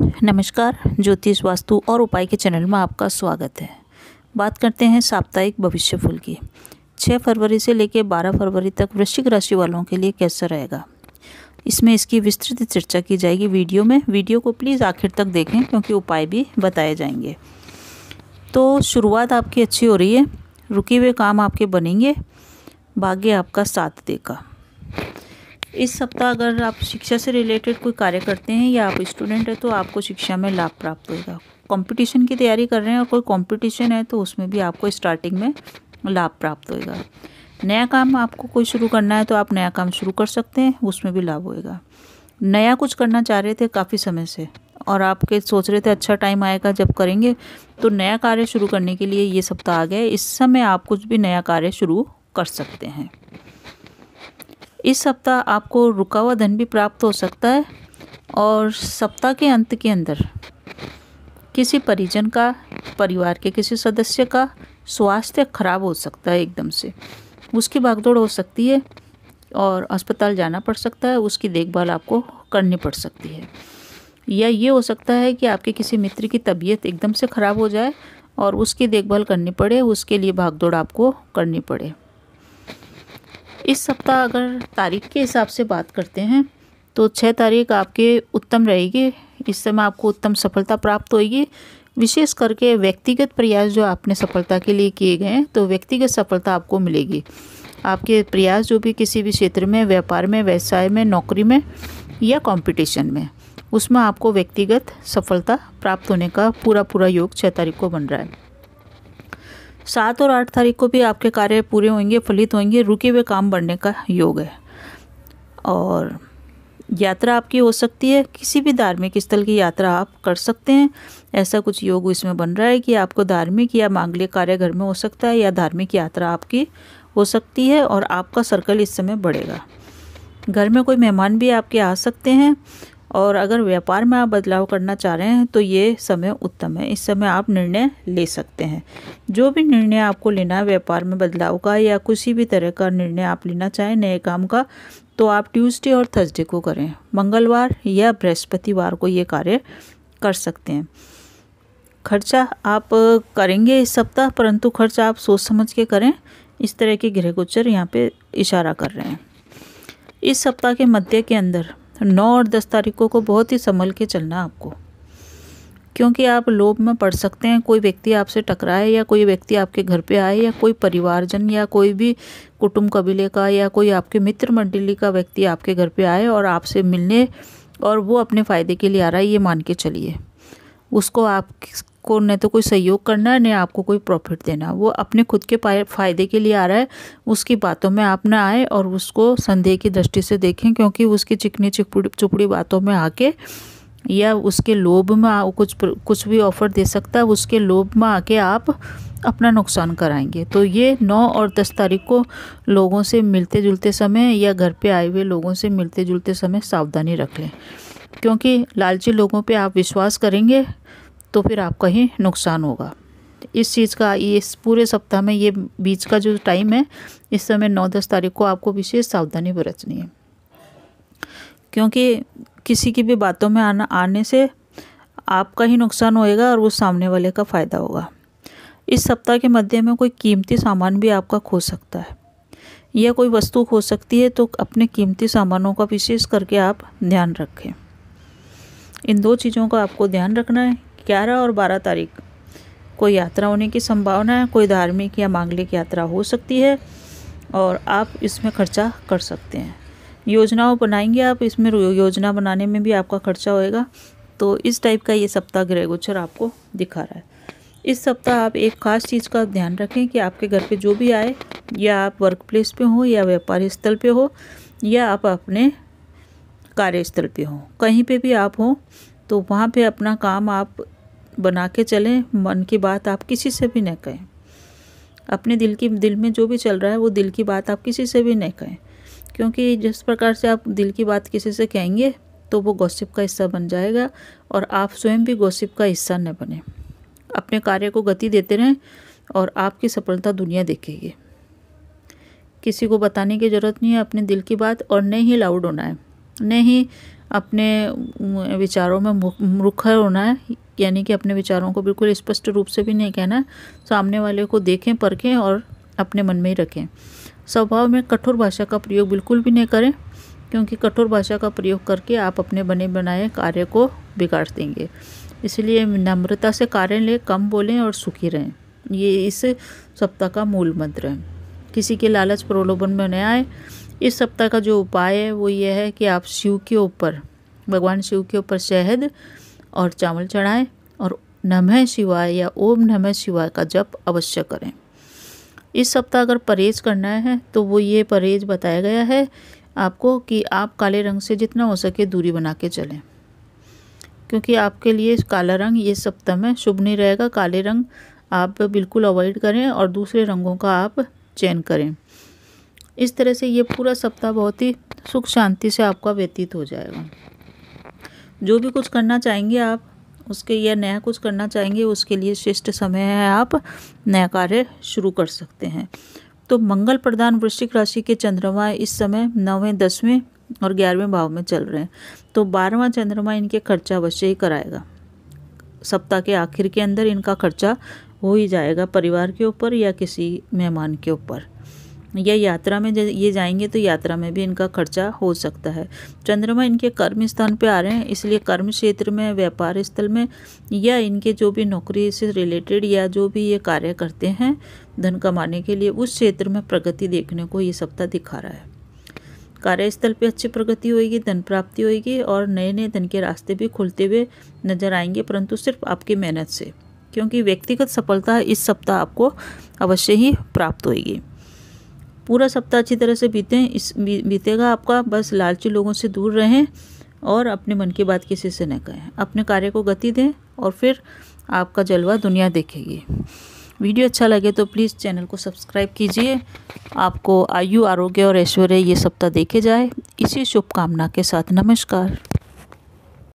नमस्कार ज्योतिष वास्तु और उपाय के चैनल में आपका स्वागत है बात करते हैं साप्ताहिक भविष्य फुल की 6 फरवरी से लेकर 12 फरवरी तक वृश्चिक राशि वालों के लिए कैसा रहेगा इसमें इसकी विस्तृत चर्चा की जाएगी वीडियो में वीडियो को प्लीज़ आखिर तक देखें क्योंकि उपाय भी बताए जाएंगे तो शुरुआत आपकी अच्छी हो रही है रुके हुए काम आपके बनेंगे भाग्य आपका साथ देगा इस सप्ताह अगर आप शिक्षा से रिलेटेड कोई कार्य करते हैं या आप स्टूडेंट हैं तो आपको शिक्षा में लाभ प्राप्त होगा कंपटीशन की तैयारी कर रहे हैं और कोई कंपटीशन है तो उसमें भी आपको स्टार्टिंग में लाभ प्राप्त होएगा नया काम आपको कोई शुरू करना है तो आप नया काम शुरू कर सकते हैं उसमें भी लाभ होएगा नया कुछ करना चाह रहे थे काफ़ी समय से और आपके सोच रहे थे अच्छा टाइम आएगा जब करेंगे तो नया कार्य शुरू करने के लिए ये सप्ताह आ गया इस समय आप कुछ भी नया कार्य शुरू कर सकते हैं इस सप्ताह आपको रुका हुआ धन भी प्राप्त हो सकता है और सप्ताह के अंत के अंदर किसी परिजन का परिवार के किसी सदस्य का स्वास्थ्य खराब हो सकता है एकदम से उसकी भागदौड़ हो सकती है और अस्पताल जाना पड़ सकता है उसकी देखभाल आपको करनी पड़ सकती है या ये हो सकता है कि आपके किसी मित्र की तबीयत एकदम से ख़राब हो जाए और उसकी देखभाल करनी पड़े उसके लिए भागदौड़ आपको करनी पड़े इस सप्ताह अगर तारीख के हिसाब से बात करते हैं तो छः तारीख आपके उत्तम रहेगी इस समय आपको उत्तम सफलता प्राप्त होगी विशेष करके व्यक्तिगत प्रयास जो आपने सफलता के लिए किए गए हैं तो व्यक्तिगत सफलता आपको मिलेगी आपके प्रयास जो भी किसी भी क्षेत्र में व्यापार में व्यवसाय में नौकरी में या कंपटीशन में उसमें आपको व्यक्तिगत सफलता प्राप्त होने का पूरा पूरा योग छः तारीख को बन रहा है सात और आठ तारीख को भी आपके कार्य पूरे होंगे फलित होंगे रुके हुए काम बढ़ने का योग है और यात्रा आपकी हो सकती है किसी भी धार्मिक स्थल की यात्रा आप कर सकते हैं ऐसा कुछ योग इसमें बन रहा है कि आपको धार्मिक या मांगलिक कार्य घर में हो सकता है या धार्मिक यात्रा आपकी हो सकती है और आपका सर्कल इस समय बढ़ेगा घर में कोई मेहमान भी आपके आ सकते हैं और अगर व्यापार में आप बदलाव करना चाह रहे हैं तो ये समय उत्तम है इस समय आप निर्णय ले सकते हैं जो भी निर्णय आपको लेना है व्यापार में बदलाव का या किसी भी तरह का निर्णय आप लेना चाहें नए काम का तो आप ट्यूसडे और थर्सडे को करें मंगलवार या बृहस्पतिवार को ये कार्य कर सकते हैं खर्चा आप करेंगे इस सप्ताह परंतु खर्च आप सोच समझ के करें इस तरह के गृह गोचर यहाँ पे इशारा कर रहे हैं इस सप्ताह के मध्य के अंदर नौ और दस तारीखों को बहुत ही संभल के चलना आपको क्योंकि आप लोभ में पड़ सकते हैं कोई व्यक्ति आपसे टकराए या कोई व्यक्ति आपके घर पे आए या कोई परिवारजन या कोई भी कुटुंब कबीले का या कोई आपके मित्र मंडली का व्यक्ति आपके घर पे आए और आपसे मिलने और वो अपने फ़ायदे के लिए आ रहा है ये मान के चलिए उसको आप को न तो कोई सहयोग करना है न आपको कोई प्रॉफिट देना वो अपने खुद के फ़ायदे के लिए आ रहा है उसकी बातों में आप ना आए और उसको संदेह की दृष्टि से देखें क्योंकि उसकी चिकनी चिपड़ी चुपड़ी बातों में आके या उसके लोभ में कुछ कुछ भी ऑफर दे सकता है उसके लोभ में आके आप अपना नुकसान कराएंगे तो ये नौ और दस तारीख को लोगों से मिलते जुलते समय या घर पे आए हुए लोगों से मिलते जुलते समय सावधानी रख लें क्योंकि लालची लोगों पे आप विश्वास करेंगे तो फिर आपका ही नुकसान होगा इस चीज़ का इस पूरे सप्ताह में ये बीच का जो टाइम है इस समय नौ दस तारीख को आपको विशेष सावधानी बरतनी है क्योंकि किसी की भी बातों में आना आने से आपका ही नुकसान होएगा और वो सामने वाले का फ़ायदा होगा इस सप्ताह के मध्य में कोई कीमती सामान भी आपका खो सकता है या कोई वस्तु खो सकती है तो अपने कीमती सामानों का विशेष करके आप ध्यान रखें इन दो चीज़ों का आपको ध्यान रखना है ग्यारह और बारह तारीख कोई यात्रा होने की संभावना है कोई धार्मिक या मांगलिक यात्रा हो सकती है और आप इसमें खर्चा कर सकते हैं योजनाओं बनाएंगे आप इसमें योजना बनाने में भी आपका खर्चा होएगा तो इस टाइप का ये सप्ताह ग्रह गोचर आपको दिखा रहा है इस सप्ताह आप एक खास चीज़ का ध्यान रखें कि आपके घर पे जो भी आए या आप वर्क प्लेस पर हों या व्यापार स्थल पर हो या आप अपने कार्यस्थल पर हों कहीं पर भी आप हों तो वहाँ पे अपना काम आप बना के चलें मन की बात आप किसी से भी न कहें अपने दिल की दिल में जो भी चल रहा है वो दिल की बात आप किसी से भी न कहें क्योंकि जिस प्रकार से आप दिल की बात किसी से कहेंगे तो वो गॉसिप का हिस्सा बन जाएगा और आप स्वयं भी गॉसिप का हिस्सा न बने अपने कार्य को गति देते रहें और आपकी सफलता दुनिया देखेगी किसी को बताने की ज़रूरत नहीं है अपने दिल की बात और न ही लाउड होना है न ही अपने विचारों में मुखर होना है यानी कि अपने विचारों को बिल्कुल स्पष्ट रूप से भी नहीं कहना सामने वाले को देखें परखें और अपने मन में ही रखें स्वभाव में कठोर भाषा का प्रयोग बिल्कुल भी नहीं करें क्योंकि कठोर भाषा का प्रयोग करके आप अपने बने बनाए कार्य को बिगाड़ देंगे इसलिए नम्रता से कार्य लें कम बोलें और सुखी रहें ये इस सप्ताह का मूल मंत्र है किसी के लालच प्रलोभन में न आए इस सप्ताह का जो उपाय है वो ये है कि आप शिव के ऊपर भगवान शिव के ऊपर शहद और चावल चढ़ाएं और नमः शिवाय या ओम नमः शिवाय का जप अवश्य करें इस सप्ताह अगर परहेज करना है तो वो ये परहेज बताया गया है आपको कि आप काले रंग से जितना हो सके दूरी बना के चलें क्योंकि आपके लिए काला रंग ये सप्ताह में शुभ नहीं रहेगा काले रंग आप बिल्कुल अवॉइड करें और दूसरे रंगों का आप चयन करें इस तरह से ये पूरा सप्ताह बहुत ही सुख शांति से आपका व्यतीत हो जाएगा जो भी कुछ करना चाहेंगे आप उसके या नया कुछ करना चाहेंगे उसके लिए श्रेष्ठ समय है आप नया कार्य शुरू कर सकते हैं तो मंगल प्रधान वृश्चिक राशि के चंद्रमा इस समय नौवें दसवें और ग्यारहवें भाव में चल रहे हैं तो बारहवां चंद्रमा इनके खर्चा अवश्य ही कराएगा सप्ताह के आखिर के अंदर इनका खर्चा हो ही जाएगा परिवार के ऊपर या किसी मेहमान के ऊपर या यात्रा में ये जाएंगे तो यात्रा में भी इनका खर्चा हो सकता है चंद्रमा इनके कर्म स्थान पर आ रहे हैं इसलिए कर्म क्षेत्र में व्यापार स्थल में या इनके जो भी नौकरी से रिलेटेड या जो भी ये कार्य करते हैं धन कमाने के लिए उस क्षेत्र में प्रगति देखने को ये सप्ताह दिखा रहा है कार्यस्थल पे अच्छी प्रगति होगी धन प्राप्ति होगी और नए नए धन के रास्ते भी खुलते हुए नजर आएंगे परंतु सिर्फ आपकी मेहनत से क्योंकि व्यक्तिगत सफलता इस सप्ताह आपको अवश्य ही प्राप्त होगी पूरा सप्ताह अच्छी तरह से बीते इस बीतेगा आपका बस लालची लोगों से दूर रहें और अपने मन की बात किसी से न कहें अपने कार्य को गति दें और फिर आपका जलवा दुनिया देखेगी वीडियो अच्छा लगे तो प्लीज़ चैनल को सब्सक्राइब कीजिए आपको आयु आरोग्य और ऐश्वर्य ये सप्ताह देखे जाए इसी शुभकामना के साथ नमस्कार